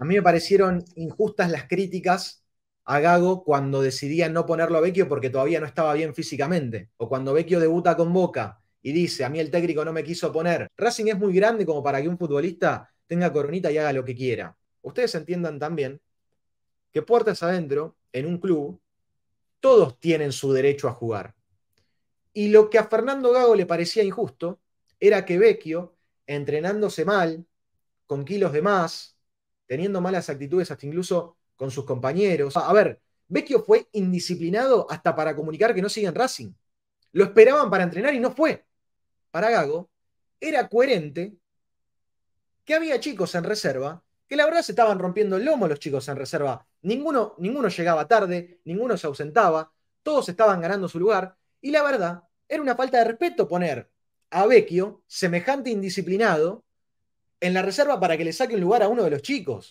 A mí me parecieron injustas las críticas a Gago cuando decidía no ponerlo a Vecchio porque todavía no estaba bien físicamente. O cuando Vecchio debuta con Boca y dice, a mí el técnico no me quiso poner. Racing es muy grande como para que un futbolista tenga coronita y haga lo que quiera. Ustedes entiendan también que puertas adentro, en un club, todos tienen su derecho a jugar. Y lo que a Fernando Gago le parecía injusto era que Vecchio, entrenándose mal, con kilos de más, teniendo malas actitudes hasta incluso con sus compañeros. A ver, Vecchio fue indisciplinado hasta para comunicar que no sigue en Racing. Lo esperaban para entrenar y no fue. Para Gago, era coherente que había chicos en reserva que la verdad se estaban rompiendo el lomo los chicos en reserva. Ninguno, ninguno llegaba tarde, ninguno se ausentaba, todos estaban ganando su lugar y la verdad era una falta de respeto poner a Vecchio, semejante indisciplinado, en la reserva para que le saque un lugar a uno de los chicos.